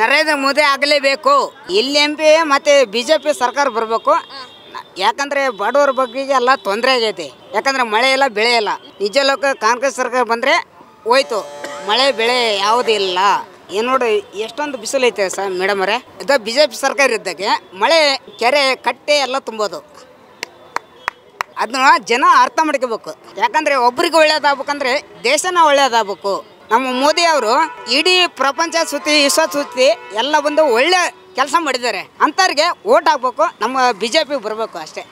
ನರೇಂದ್ರ ಮೋದಿ ಆಗಲೇಬೇಕು ಇಲ್ಲಿ M P ಮತ್ತೆ ಬಿ ಜೆ ಪಿ ಸರ್ಕಾರ ಬರಬೇಕು ಯಾಕಂದ್ರೆ ಬಡವರ ಬಗ್ಗೆ ಎಲ್ಲ ತೊಂದರೆ ಆಗೈತಿ ಯಾಕಂದ್ರೆ ಮಳೆ ಇಲ್ಲ ಬೆಳೆ ಇಲ್ಲ ನಿಜ ಲೋಕ ಕಾಂಗ್ರೆಸ್ ಸರ್ಕಾರ ಬಂದ್ರೆ ಹೋಯ್ತು ಮಳೆ ಬೆಳೆ ಯಾವುದಿಲ್ಲ ಏನು ನೋಡಿ ಎಷ್ಟೊಂದು ಬಿಸಿಲೈತೆ ಸರ್ ಮೇಡಮ್ ಅವರೇ ಇದು ಬಿ ಜೆ ಪಿ ಸರ್ಕಾರ ಇದ್ದಾಗೆ ಮಳೆ ಕೆರೆ ಕಟ್ಟೆ ಎಲ್ಲ ತುಂಬೋದು ಅದನ್ನ ಜನ ಅರ್ಥ ಮಾಡ್ಕೋಬೇಕು ಯಾಕಂದ್ರೆ ಒಬ್ರಿಗೆ ಒಳ್ಳೇದಾಗಬೇಕಂದ್ರೆ ದೇಶನ ಒಳ್ಳೇದಾಗಬೇಕು ನಮ್ಮ ಮೋದಿ ಅವರು ಇಡೀ ಪ್ರಪಂಚ ಸುತ್ತಿ ವಿಶ್ವ ಸುತ್ತಿ ಎಲ್ಲ ಬಂದು ಒಳ್ಳೆ ಕೆಲಸ ಮಾಡಿದ್ದಾರೆ ಅಂಥವ್ರಿಗೆ ಓಟ್ ಹಾಕ್ಬೇಕು ನಮ್ಮ ಬಿ ಜೆ ಪಿ ಬರಬೇಕು ಅಷ್ಟೇ